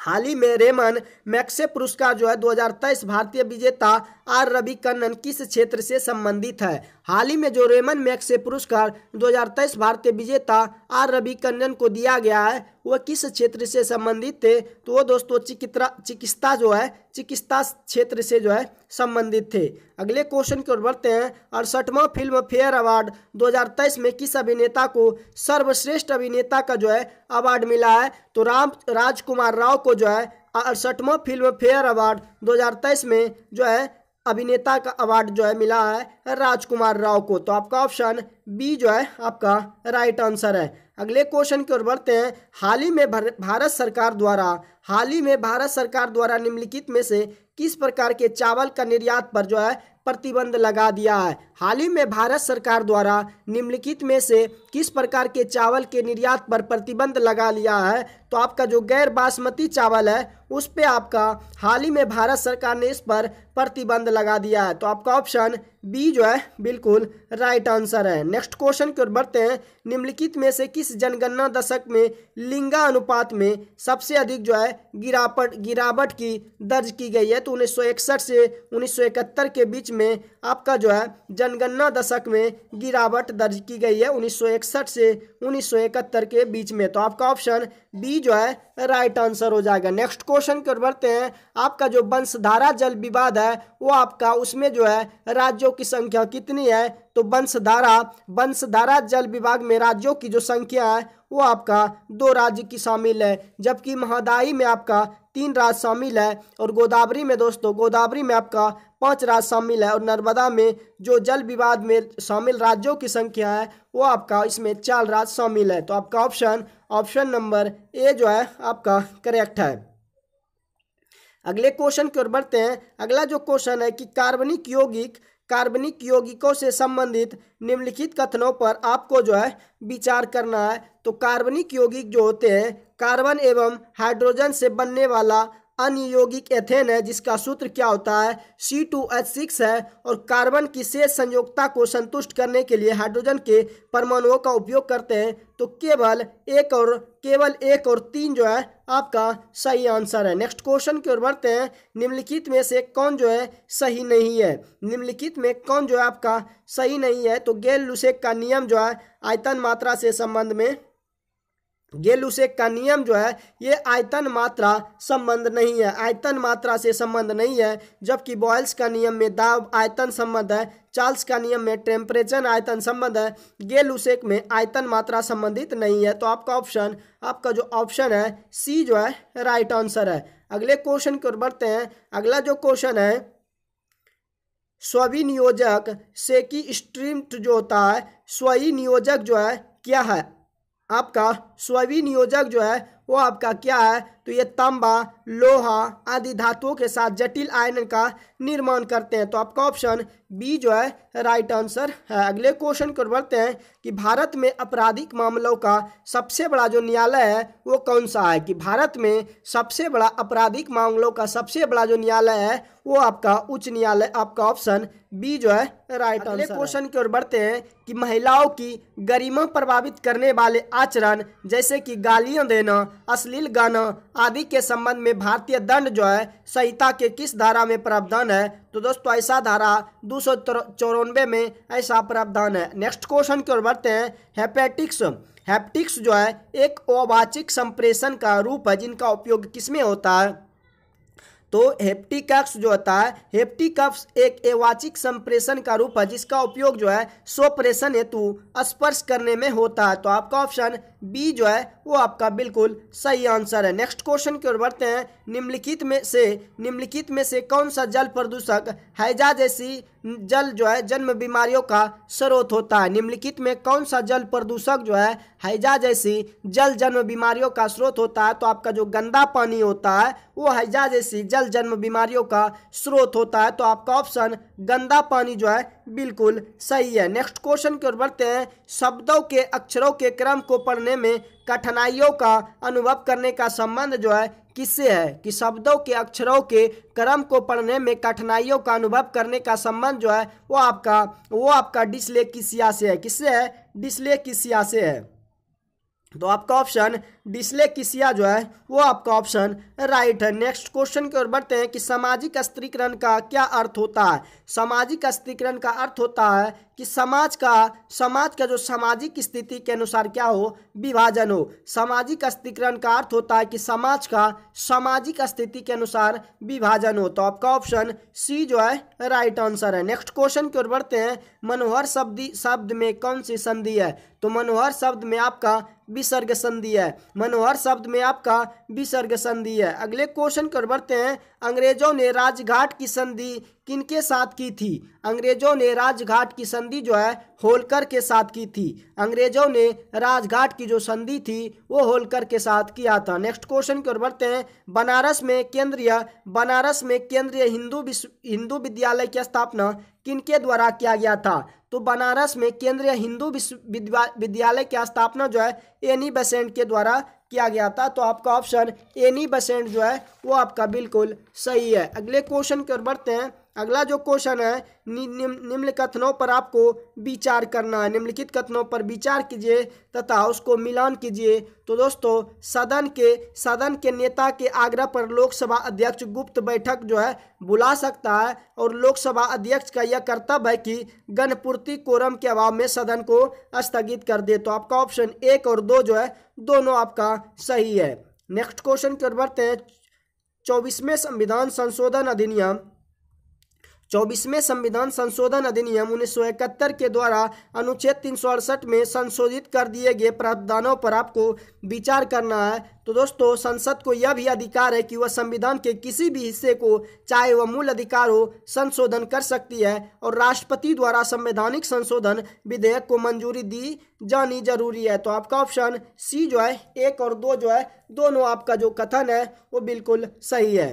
हाल ही में रेमन मैक्से पुरस्कार जो है 2023 भारतीय विजेता आर रवि कन्नन किस क्षेत्र से संबंधित है हाल ही में जो रेमन मैक्से पुरस्कार 2023 भारतीय विजेता आर रवि कन्नन को दिया गया है वह किस क्षेत्र से संबंधित थे तो वो दोस्तों चिकित्सा चिकित्सा जो है चिकित्सा क्षेत्र से जो है संबंधित थे अगले क्वेश्चन की ओर बढ़ते हैं अड़सठवां फिल्म फेयर अवार्ड 2023 में किस अभिनेता को सर्वश्रेष्ठ अभिनेता का जो है अवार्ड मिला है तो राम राजकुमार राव को जो है अड़सठवां फिल्म फेयर अवार्ड दो में जो है अभिनेता का अवार्ड जो है मिला है राजकुमार राव को तो आपका ऑप्शन बी जो है आपका राइट आंसर है अगले क्वेश्चन की ओर बढ़ते हैं हाल ही में भारत सरकार द्वारा हाल ही में भारत सरकार द्वारा निम्नलिखित में से किस प्रकार के चावल का निर्यात पर जो है प्रतिबंध लगा दिया है हाल ही में भारत सरकार द्वारा निम्नलिखित में से किस प्रकार के चावल के निर्यात पर प्रतिबंध लगा लिया है तो आपका जो गैर बासमती चावल है उस पर आपका हाल ही में भारत सरकार ने इस पर प्रतिबंध लगा दिया है तो आपका ऑप्शन बी जो है बिल्कुल राइट आंसर है नेक्स्ट क्वेश्चन की ओर बढ़ते हैं निम्नलिखित में से किस जनगणना दशक में लिंगा अनुपात में सबसे अधिक जो है गिरावट गिरावट की दर्ज की गई है तो उन्नीस से उन्नीस के बीच में आपका जो है जन जनगणना दशक में गिरावट दर्ज की गई है 1961 से 1971 के बीच में तो आपका ऑप्शन बी जो है राइट आंसर हो जाएगा नेक्स्ट क्वेश्चन की ओर बढ़ते हैं आपका जो वंशधारा जल विवाद है वो आपका उसमें जो है राज्यों की संख्या कितनी है तो वंशधारा वंशधारा जल विभाग में राज्यों की जो संख्या है वो आपका दो राज्य की शामिल है जबकि महादाई में आपका तीन राज शामिल है और गोदावरी में दोस्तों गोदावरी में आपका पांच राज्य शामिल है और नर्मदा में जो जल विवाद में शामिल राज्यों की संख्या है वो आपका इसमें चार राज्य शामिल है तो आपका ऑप्शन ऑप्शन नंबर ए जो है आपका करेक्ट है अगले क्वेश्चन की ओर बढ़ते हैं अगला जो क्वेश्चन है कि कार्बनिक यौगिक कार्बनिक यौगिकों से संबंधित निम्नलिखित कथनों पर आपको जो है विचार करना है तो कार्बनिक यौगिक जो होते हैं कार्बन एवं हाइड्रोजन से बनने वाला अनियोगिक एथेन है जिसका सूत्र क्या होता है सी टू एच सिक्स है और कार्बन की शेष संयोगता को संतुष्ट करने के लिए हाइड्रोजन के परमाणुओं का उपयोग करते हैं तो केवल एक और केवल एक और तीन जो है आपका सही आंसर है नेक्स्ट क्वेश्चन की ओर बढ़ते हैं निम्नलिखित में से कौन जो है सही नहीं है निम्नलिखित में कौन जो है आपका सही नहीं है तो गेल लुसेक का नियम जो है आयतन मात्रा से संबंध में गेलुसेक का नियम जो है ये आयतन मात्रा संबंध नहीं है आयतन मात्रा से संबंध नहीं है जबकि बॉयल्स का नियम में दाब आयतन संबंध है चार्ल्स का नियम में टेम्परेचर आयतन संबंध है गेलुसेक में आयतन मात्रा संबंधित नहीं है तो आपका ऑप्शन आपका जो ऑप्शन है सी जो है राइट आंसर है अगले क्वेश्चन की ओर बढ़ते हैं अगला जो क्वेश्चन है नियोजक से की स्ट्रीम जो होता है स्वी नियोजक जो है क्या है आपका सोयाबीन योजक जो है वो आपका क्या है तो ये तांबा लोहा आदि धातुओं के साथ जटिल आयन का निर्माण करते हैं तो आपका ऑप्शन बी जो है राइट आंसर है अगले क्वेश्चन को बढ़ते हैं कि भारत में आपराधिक मामलों का सबसे बड़ा जो न्यायालय है वो कौन सा है कि भारत में सबसे बड़ा आपराधिक मामलों का सबसे बड़ा जो न्यायालय है वो आपका उच्च न्यायालय आपका ऑप्शन बी जो है राइट अगले क्वेश्चन की ओर बढ़ते हैं कि महिलाओं की गरिमा प्रभावित करने वाले आचरण जैसे कि गालियां देना अश्लील गाना आदि के संबंध में भारतीय दंड जो है संहिता के किस धारा में प्रावधान है तो दोस्तों ऐसा धारा दो सौ चौरानवे में ऐसा प्रावधान है नेक्स्ट क्वेश्चन की ओर बढ़ते हैं हेपेटिक्स हेप्टिक्स जो है एक अवाचिक संप्रेषण का रूप है जिनका उपयोग किसमें होता है तो हेप्टिकक्स जो होता है हेप्टिकक्स एक एवाचिक संप्रेषण का रूप है जिसका उपयोग जो है स्वप्रेषण हेतु स्पर्श करने में होता है तो आपका ऑप्शन बी जो है वो आपका बिल्कुल सही आंसर है नेक्स्ट क्वेश्चन की ओर बढ़ते हैं निम्नलिखित में से निम्नलिखित में से कौन सा जल प्रदूषक हैजा जैसी जल जो है जन्म बीमारियों का स्रोत होता है निम्नलिखित में कौन सा जल प्रदूषक जो है हैजा जैसी जल जन्म बीमारियों का स्रोत होता है तो आपका जो गंदा पानी होता है वो हैजा जैसी जल जन्म बीमारियों का स्रोत होता है तो आपका ऑप्शन गंदा पानी जो है बिल्कुल सही है नेक्स्ट क्वेश्चन की ओर बढ़ते हैं शब्दों के अक्षरों के क्रम को पढ़ने में कठिनाइयों का अनुभव करने का संबंध जो है किससे है कि शब्दों के अक्षरों के क्रम को पढ़ने में कठिनाइयों का अनुभव करने का संबंध जो है वो आपका वो आपका डिसलेक्सिया से है किससे है डिसलेक्सिया से है तो आपका ऑप्शन किसिया जो है वो आपका ऑप्शन राइट है नेक्स्ट क्वेश्चन की ओर बढ़ते हैं कि सामाजिक स्त्रीकरण का क्या अर्थ होता है सामाजिक स्त्रीकरण का अर्थ होता है कि समाज का समाज का जो सामाजिक स्थिति के अनुसार क्या हो विभाजन हो सामाजिक स्त्रीकरण का अर्थ होता है कि समाज का सामाजिक स्थिति के अनुसार विभाजन हो तो आपका ऑप्शन सी जो है राइट आंसर है नेक्स्ट क्वेश्चन की ओर बढ़ते हैं मनोहर शब्द शब्द में कौन सी संधि है तो मनोहर शब्द में आपका विसर्ग संधि है मनोहर शब्द में आपका विसर्ग संधि है अगले क्वेश्चन कर बढ़ते हैं अंग्रेजों ने राजघाट की संधि किनके साथ की थी अंग्रेजों ने राजघाट की संधि जो है होलकर के साथ की थी अंग्रेजों ने राजघाट की जो संधि थी वो होलकर के साथ किया था नेक्स्ट क्वेश्चन की ओर बढ़ते हैं बनारस में केंद्रीय बनारस में केंद्रीय हिंदू विश्व हिंदू विद्यालय की स्थापना किनके द्वारा किया गया था तो बनारस में केंद्रीय हिंदू विश्वविद्यालय की स्थापना जो है एनी बसेंट के द्वारा किया गया था तो आपका ऑप्शन एनी बसेंट जो है वो आपका बिल्कुल सही है अगले क्वेश्चन की ओर बढ़ते हैं अगला जो क्वेश्चन है निम्न कथनों पर आपको विचार करना है निम्नलिखित कथनों पर विचार कीजिए तथा उसको मिलान कीजिए तो दोस्तों सदन के सदन के नेता के आग्रह पर लोकसभा अध्यक्ष गुप्त बैठक जो है बुला सकता है और लोकसभा अध्यक्ष का यह कर्तव्य है कि गणपूर्ति कोरम के अभाव में सदन को स्थगित कर दे तो आपका ऑप्शन एक और दो जो है दोनों आपका सही है नेक्स्ट क्वेश्चन की ओर बढ़ते हैं चौबीसवें संविधान संशोधन अधिनियम चौबीसवें संविधान संशोधन अधिनियम उन्नीस के द्वारा अनुच्छेद तीन में संशोधित कर दिए गए प्रावधानों पर आपको विचार करना है तो दोस्तों संसद को यह भी अधिकार है कि वह संविधान के किसी भी हिस्से को चाहे वह मूल अधिकार हो संशोधन कर सकती है और राष्ट्रपति द्वारा संवैधानिक संशोधन विधेयक को मंजूरी दी जानी जरूरी है तो आपका ऑप्शन सी जो है एक और दो जो है दोनों आपका जो कथन है वो बिल्कुल सही है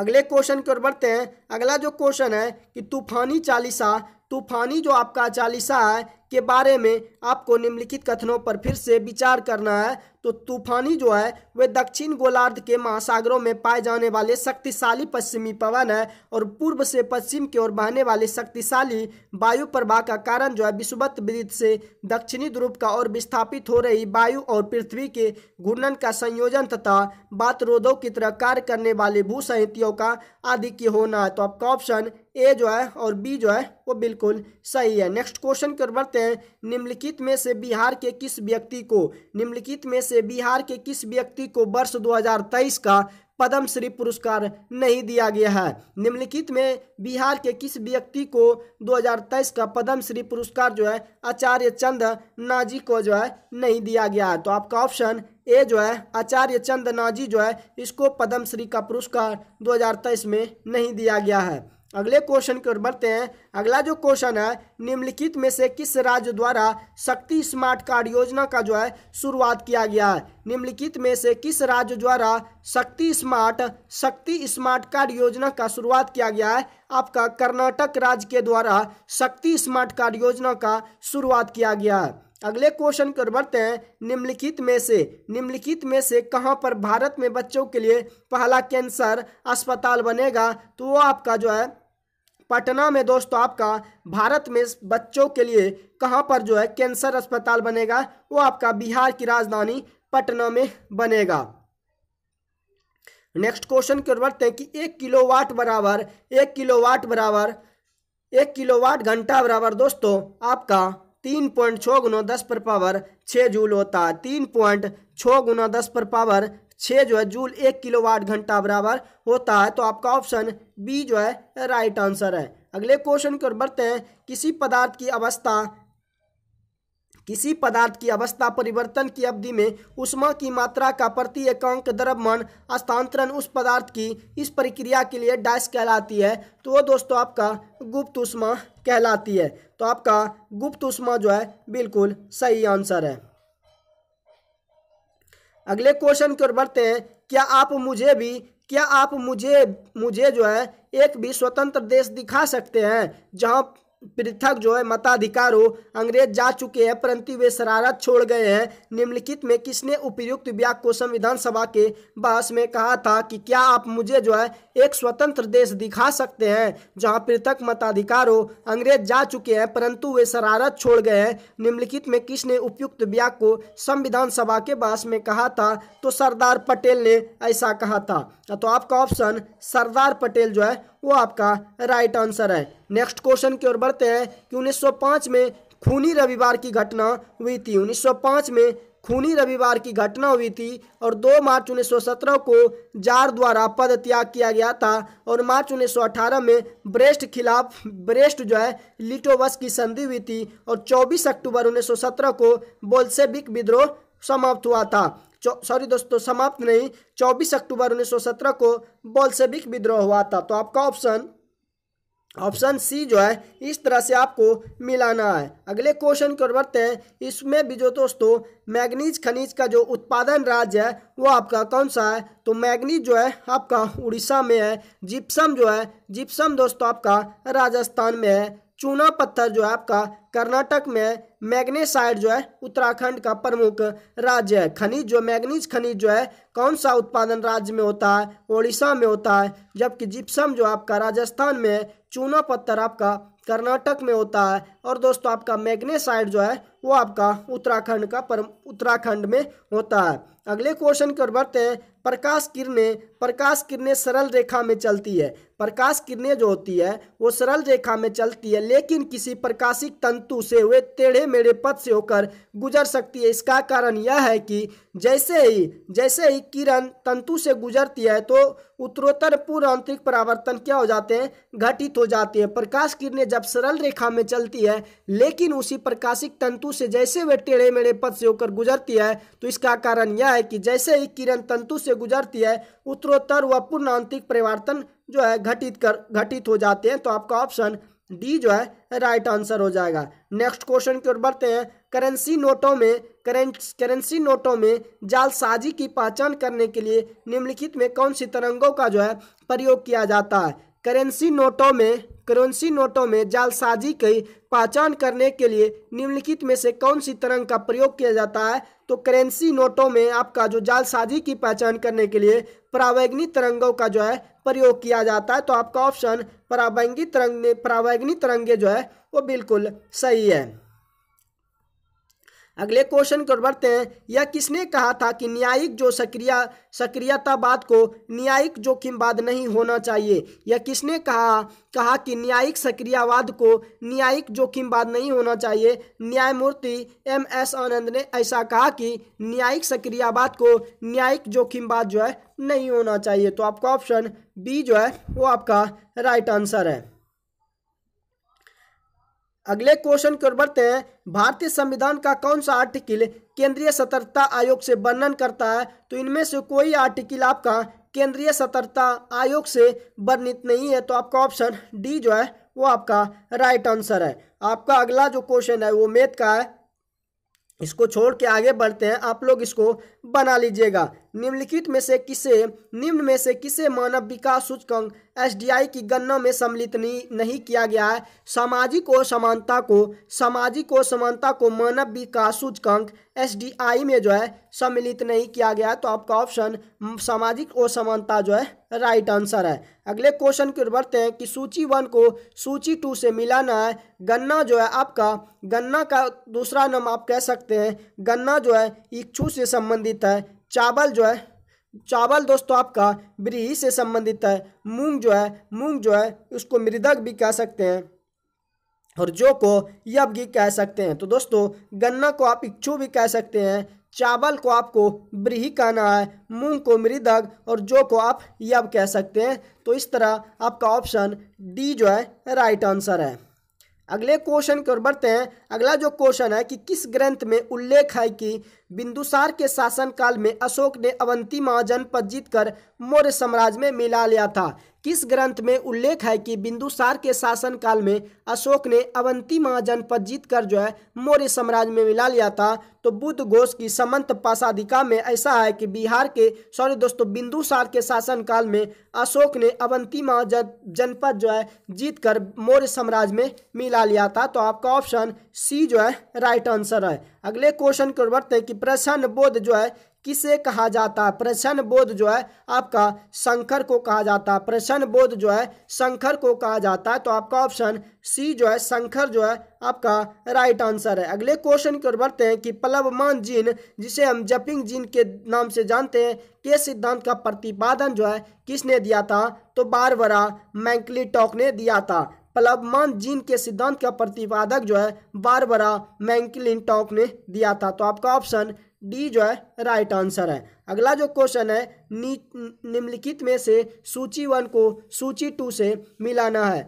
अगले क्वेश्चन की ओर बढ़ते हैं अगला जो क्वेश्चन है कि तूफानी चालीसा तूफानी जो आपका चालीसा है के बारे में आपको निम्नलिखित कथनों पर फिर से विचार करना है तो तूफानी जो है वह दक्षिण गोलार्ध के महासागरों में पाए जाने वाले शक्तिशाली पश्चिमी पवन है और पूर्व से पश्चिम की ओर बहने वाले शक्तिशाली वायु प्रवाह का कारण जो है विश्ववत वृत्त से दक्षिणी ध्रुव का और विस्थापित हो रही वायु और पृथ्वी के घूर्णन का संयोजन तथा बातरोधों की तरह कार्य करने वाले भूसहितियों का आदि की होना है तो आपका ऑप्शन ए जो है और बी जो है वो बिल्कुल सही है नेक्स्ट क्वेश्चन कर बढ़ते हैं निम्नलिखित में से बिहार के किस व्यक्ति को निम्नलिखित में से बिहार के किस व्यक्ति को वर्ष 2023 का पद्मश्री पुरस्कार नहीं दिया गया है निम्नलिखित में बिहार के किस व्यक्ति को 2023 का पद्मश्री पुरस्कार जो है आचार्य चंद नाजी को जो है नहीं दिया गया है तो आपका ऑप्शन ए जो है आचार्य चंद नाजी जो है इसको पद्मश्री का पुरस्कार 2023 में नहीं दिया गया है अगले क्वेश्चन की ओर बढ़ते हैं अगला जो क्वेश्चन है निम्नलिखित में से किस राज्य द्वारा शक्ति स्मार्ट कार्ड योजना का जो है शुरुआत किया गया है निम्नलिखित में से किस राज्य द्वारा शक्ति स्मार्ट शक्ति स्मार्ट कार्ड योजना का शुरुआत किया गया है आपका कर्नाटक राज्य के द्वारा शक्ति स्मार्ट कार्ड योजना का शुरुआत किया गया है अगले क्वेश्चन की ओर बढ़ते हैं निम्नलिखित में से निम्नलिखित में से कहाँ पर भारत में बच्चों के लिए पहला कैंसर अस्पताल बनेगा तो वो आपका जो है पटना में दोस्तों आपका भारत में बच्चों के लिए कहाँ पर जो है कैंसर अस्पताल बनेगा वो आपका बिहार की राजधानी पटना में बनेगा नेक्स्ट क्वेश्चन की ओर बढ़ते हैं कि एक वाट बराबर एक वाट बराबर एक वाट घंटा बराबर दोस्तों आपका तीन पॉइंट छः गुना दस पर पावर छः जूल होता है तीन पॉइंट छः गुना दस पर पावर छः जो है जूल एक किलोवाट घंटा बराबर होता है तो आपका ऑप्शन बी जो है राइट आंसर है अगले क्वेश्चन की ओर बढ़ते हैं किसी पदार्थ की अवस्था किसी पदार्थ की अवस्था परिवर्तन की अवधि में उष्मा की मात्रा का प्रति एकांक द्रव्यमान हस्तांतरण उस पदार्थ की इस प्रक्रिया के लिए डैश कहलाती है तो वो दोस्तों आपका गुप्त उष्मा कहलाती है तो आपका गुप्त उष्मा जो है बिल्कुल सही आंसर है अगले क्वेश्चन की ओर बढ़ते हैं क्या आप मुझे भी क्या आप मुझे मुझे जो है एक भी स्वतंत्र देश दिखा सकते हैं जहां पृथक जो है मताधिकार हो अंग्रेज जा चुके हैं परंतु वे शरारत छोड़ गए हैं निम्नलिखित में किसने उपयुक्त व्याग को संविधान सभा के बहस में कहा था कि क्या आप मुझे जो है एक स्वतंत्र देश दिखा सकते हैं जहां पृथक मताधिकार हो अंग्रेज जा चुके हैं परंतु वे शरारत छोड़ गए हैं निम्नलिखित में किसने उपयुक्त व्याग को संविधान सभा के बहस में कहा था तो सरदार पटेल ने ऐसा कहा था तो आपका ऑप्शन सरदार पटेल जो है वो आपका राइट आंसर है नेक्स्ट क्वेश्चन की ओर बढ़ते हैं कि 1905 में खूनी रविवार की घटना हुई थी 1905 में खूनी रविवार की घटना हुई थी और 2 मार्च 1917 को जार द्वारा पद त्याग किया गया था और मार्च 1918 में ब्रेस्ट खिलाफ ब्रेस्ट जो है लिटोवस की संधि हुई थी और 24 अक्टूबर 1917 को बोल्सेबिक विद्रोह समाप्त हुआ था सॉरी दोस्तों समाप्त नहीं 24 अक्टूबर 1917 को बोल्सेविक विद्रोह हुआ था तो आपका ऑप्शन ऑप्शन सी जो है इस तरह से आपको मिलाना है अगले क्वेश्चन की ओर बढ़ते हैं इसमें भी जो दोस्तों मैग्नीज खनिज का जो उत्पादन राज्य है वो आपका कौन सा है तो मैग्नीज जो है आपका उड़ीसा में है जिप्सम जो है जिप्सम दोस्तों आपका राजस्थान में है चूना पत्थर जो है आपका कर्नाटक में मैग्नेसाइड जो है उत्तराखंड का प्रमुख राज्य है खनिज जो मैग्नीज खनिज जो है कौन सा उत्पादन राज्य में होता है ओडिशा में होता है जबकि जिप्सम जो आपका राजस्थान में चूना पत्थर आपका कर्नाटक में होता है और दोस्तों आपका मैग्नेसाइड जो है वो आपका उत्तराखंड का परम उत्तराखंड में होता है अगले क्वेश्चन की ओर बढ़ते हैं प्रकाश किरणें प्रकाश किरणें सरल रेखा में चलती है प्रकाश किरणें जो होती है वो सरल रेखा में चलती है लेकिन किसी प्रकाशिक तंतु से वे टेढ़े मेढ़े पथ से होकर गुजर सकती है इसका कारण यह है कि जैसे ही जैसे ही किरण तंतु से गुजरती है तो उत्तरोत्तर पूर्व आंतरिक परावर्तन क्या हो जाते हैं घटित हो जाते हैं प्रकाश किरणें जब सरल रेखा में चलती है लेकिन उसी प्रकाशिक तंतु से जैसे वे टेढ़े मेढ़े पथ से होकर गुजरती है तो इसका कारण यह है है कि जैसे ही किरण तंतु से गुजरती है उत्तरोत्तर व पूर्ण आंतरिक परिवर्तन जो है घटित कर घटित हो जाते हैं तो आपका ऑप्शन डी जो है राइट आंसर हो जाएगा नेक्स्ट क्वेश्चन की ओर बढ़ते हैं करेंसी नोटों में करें करेंसी नोटों में जालसाजी की पहचान करने के लिए निम्नलिखित में कौन सी तरंगों का जो है प्रयोग किया जाता है करेंसी नोटों में करेंसी नोटों में जालसाजी की पहचान करने के लिए निम्नलिखित में से कौन सी तरंग का प्रयोग किया जाता है तो करेंसी नोटों में आपका जो जालसाजी की पहचान करने के लिए परावैग्नि तरंगों का जो है प्रयोग किया जाता है तो आपका ऑप्शन परावैंगी तरंग परावैग्नि तरंगे जो है वो बिल्कुल सही है अगले क्वेश्चन को बढ़ते हैं यह किसने कहा था कि न्यायिक जो सक्रिय सक्रियतावाद को न्यायिक जोखिमवाद नहीं होना चाहिए यह किसने कहा कहा कि न्यायिक सक्रियवाद को न्यायिक जोखिमवाद नहीं होना चाहिए न्यायमूर्ति एम एस आनंद ने ऐसा कहा कि न्यायिक सक्रियवाद को न्यायिक जोखिमवाद जो है नहीं होना चाहिए तो आपका ऑप्शन बी जो है वो आपका राइट आंसर है अगले क्वेश्चन की ओर बढ़ते हैं भारतीय संविधान का कौन सा आर्टिकल केंद्रीय सतर्कता आयोग से वर्णन करता है तो इनमें से कोई आर्टिकल आपका केंद्रीय सतर्कता आयोग से वर्णित नहीं है तो आपका ऑप्शन डी जो है वो आपका राइट आंसर है आपका अगला जो क्वेश्चन है वो मेथ का है इसको छोड़ के आगे बढ़ते हैं आप लोग इसको बना लीजिएगा निम्नलिखित में से किसे निम्न में से किसे मानव विकास सूचकांक एस की गणना में सम्मिलित नहीं किया गया है सामाजिक और समानता को सामाजिक और समानता को मानव विकास सूचकांक एस में जो है सम्मिलित नहीं किया गया तो आपका ऑप्शन सामाजिक और समानता जो है राइट आंसर है अगले क्वेश्चन की ओर बढ़ते हैं कि सूची वन को सूची टू से मिलाना है गन्ना जो है आपका गन्ना का दूसरा नाम आप कह सकते हैं गन्ना जो है इच्छु से संबंधित है चावल जो है चावल दोस्तों आपका ब्रीही से संबंधित है मूंग जो है मूंग जो है उसको मृदक भी कह सकते हैं और जो को यज्ञ कह सकते हैं तो दोस्तों गन्ना को आप इच्छु भी कह सकते हैं चावल को आपको ब्रीही कहना है मूंग को मृदग और जो को आप यब कह सकते हैं तो इस तरह आपका ऑप्शन डी जो है राइट आंसर है अगले क्वेश्चन की ओर बढ़ते हैं अगला जो क्वेश्चन है कि किस ग्रंथ में उल्लेख है कि बिंदुसार के शासनकाल में अशोक ने अवंती महाजनपद जीतकर मौर्य साम्राज्य में मिला लिया था किस ग्रंथ में उल्लेख है कि बिंदुसार के शासनकाल में अशोक ने अवंती महाजनपद जीतकर जो है मौर्य साम्राज्य में मिला लिया था तो बुद्ध घोष की समंत पासाधिका में ऐसा है कि बिहार के सॉरी दोस्तों बिंदुसार के शासनकाल में अशोक ने अवंती महाजन जनपद जो है जीतकर मौर्य साम्राज्य में मिला लिया था तो आपका ऑप्शन सी जो है राइट आंसर है अगले क्वेश्चन की ओर बढ़ते हैं कि प्रसन्न बोध जो है किसे कहा जाता है प्रसन्न बोध जो है आपका शंकर को कहा जाता है प्रसन्न बोध जो है शंकर को कहा जाता है तो आपका ऑप्शन सी जो है शंकर जो है आपका राइट आंसर है अगले क्वेश्चन की ओर बढ़ते हैं कि प्लवमान जीन जिसे हम जपिंग जीन के नाम से जानते हैं के सिद्धांत का प्रतिपादन जो है किसने दिया था तो बार मैंकली टॉक ने दिया था प्लबमान जीन के सिद्धांत का प्रतिपादक जो है बारबरा मैंकलिन टॉक ने दिया था तो आपका ऑप्शन डी जो है राइट आंसर है अगला जो क्वेश्चन है निम्नलिखित में से सूची वन को सूची टू से मिलाना है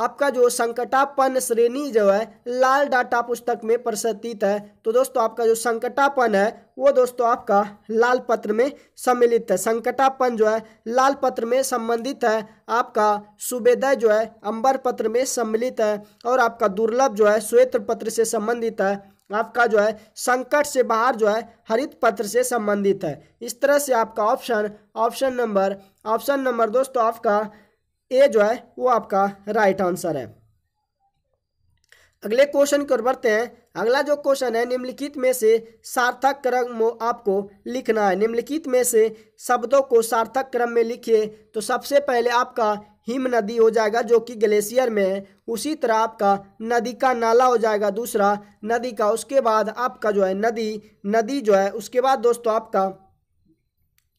आपका जो संकटापन श्रेणी जो है लाल डाटा पुस्तक में प्रसतित है तो दोस्तों आपका जो संकटापन है वो दोस्तों आपका लाल पत्र में सम्मिलित है संकटापन जो है लाल पत्र में संबंधित है आपका सुबेदय जो है अंबर पत्र में सम्मिलित है और आपका दुर्लभ जो है श्वेत पत्र से संबंधित है आपका जो है संकट से बाहर जो है हरित पत्र से संबंधित है इस तरह से आपका option option number option number दोस्तों आपका ए जो है वो आपका राइट आंसर है अगले क्वेश्चन की ओर बढ़ते हैं अगला जो क्वेश्चन है निम्नलिखित में से सार्थक क्रम आपको लिखना है निम्नलिखित में से शब्दों को सार्थक क्रम में लिखिए तो सबसे पहले आपका हिम नदी हो जाएगा जो कि ग्लेशियर में है उसी तरह आपका नदी का नाला हो जाएगा दूसरा नदी का उसके बाद आपका जो है नदी नदी जो है उसके बाद दोस्तों आपका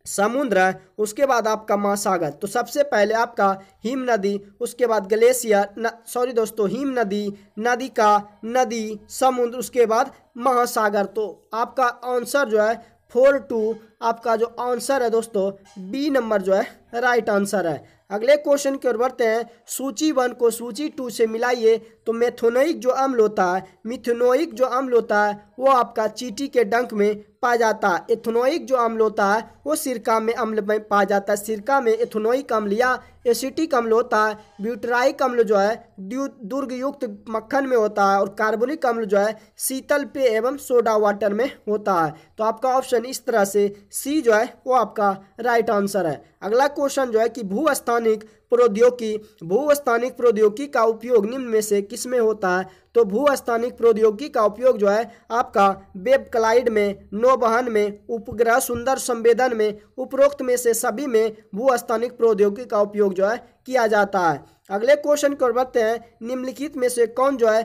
समुद्र उसके बाद आपका महासागर तो सबसे पहले आपका हिम नदी उसके बाद ग्लेशियर सॉरी दोस्तों हिम नदी नदी का नदी समुद्र उसके बाद महासागर तो आपका आंसर जो है फोर टू आपका जो आंसर है दोस्तों बी नंबर जो है राइट आंसर है अगले क्वेश्चन की ओर बढ़ते हैं सूची वन को सूची टू से मिलाइए तो मेथोनोइक जो अम्ल होता है मिथेनोइक जो अम्ल होता है वो आपका चीटी के डंक में पाया जाता है एथोनोइक जो अम्ल होता है वो सिरका में अम्ल में पाया जाता है सिरका में एथोनोइक अम्ल या एसिटिक अम्ल होता है ब्यूटराइक अम्ल जो है दुर्गयुक्त मक्खन में होता है और कार्बोनिक अम्ल जो है शीतल पेय एवं सोडा वाटर में होता है तो आपका ऑप्शन इस तरह से सी जो है वो आपका राइट आंसर है अगला क्वेश्चन जो है कि स्थानिक प्रौद्योगिकी भूस्थानिक प्रौद्योगिकी का उपयोग निम्न में से किस में होता है तो भूस्थानिक प्रौद्योगिकी का उपयोग जो है आपका वेब क्लाइड में नौवहन में उपग्रह सुंदर संवेदन में उपरोक्त में से सभी में भूस्थानिक प्रौद्योगिकी का उपयोग जो है किया जाता है अगले क्वेश्चन को बढ़ते हैं निम्नलिखित में से कौन जो है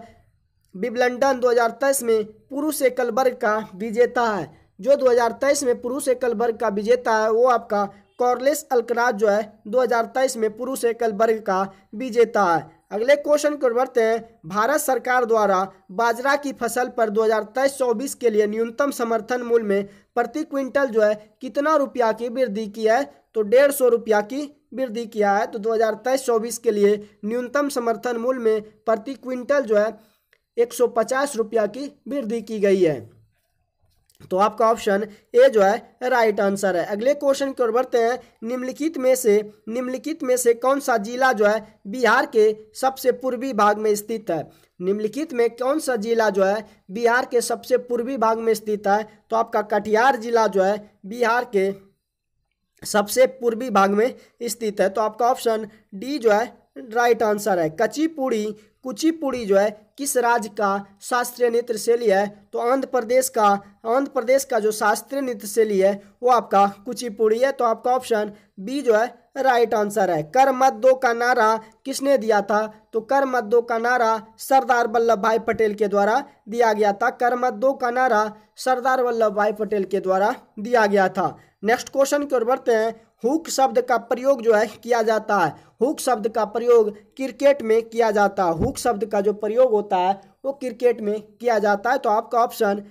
विबलंडन 2023 में पुरुष एकल वर्ग का विजेता है जो 2023 में पुरुष एकल वर्ग का विजेता है वो आपका कॉर्लेस अल्कराज जो है 2023 में पुरुष एकल वर्ग का विजेता है अगले क्वेश्चन को बढ़ते हैं भारत सरकार द्वारा बाजरा की फसल पर 2023-24 के लिए न्यूनतम समर्थन मूल्य में प्रति क्विंटल जो है कितना रुपया की वृद्धि की है तो डेढ़ सौ रुपया की वृद्धि किया है तो 2023-24 के लिए न्यूनतम समर्थन मूल्य में प्रति क्विंटल जो है एक रुपया की वृद्धि की गई है तो आपका ऑप्शन ए जो है राइट आंसर है अगले क्वेश्चन की ओर बढ़ते हैं निम्नलिखित में से निम्नलिखित में से कौन सा जिला जो है बिहार के सबसे पूर्वी भाग में स्थित है निम्नलिखित में कौन सा जिला जो है बिहार के सबसे पूर्वी भाग में स्थित है तो आपका कटिहार जिला जो है बिहार के सबसे पूर्वी भाग में स्थित है तो आपका ऑप्शन डी जो है राइट आंसर है कचीपुड़ी कुचीपुड़ी जो है किस राज्य का शास्त्रीय नृत्य शैली है तो आंध्र प्रदेश का आंध्र प्रदेश का जो शास्त्रीय नृत्य शैली है वो आपका कुचिपुड़ी है तो आपका ऑप्शन बी जो है राइट आंसर है कर मत दो का नारा किसने दिया था तो कर मत दो का नारा सरदार वल्लभ भाई पटेल के द्वारा दिया गया था कर मत दो का नारा सरदार वल्लभ भाई पटेल के द्वारा दिया गया था नेक्स्ट क्वेश्चन की ओर बढ़ते हैं हुक शब्द का प्रयोग जो है किया जाता है हुक शब्द का प्रयोग क्रिकेट में किया जाता है हुक शब्द का जो प्रयोग होता है वो क्रिकेट में किया जाता है तो आपका ऑप्शन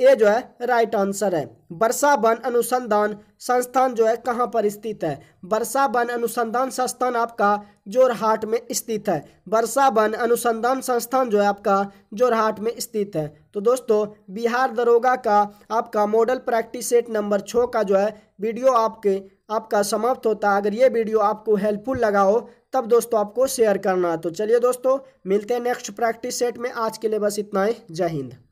ये जो है राइट आंसर है वर्षा वन अनुसंधान संस्थान जो है कहाँ पर स्थित है वर्षा वन अनुसंधान संस्थान आपका जोरहाट में स्थित है वर्षा वन अनुसंधान संस्थान जो है आपका जोरहाट में स्थित है तो दोस्तों बिहार दरोगा का आपका मॉडल प्रैक्टिस सेट नंबर छः का जो है वीडियो आपके आपका समाप्त होता है अगर ये वीडियो आपको हेल्पफुल लगा हो तब दोस्तों आपको शेयर करना तो चलिए दोस्तों मिलते हैं नेक्स्ट प्रैक्टिस सेट में आज के लिए बस इतना ही जय हिंद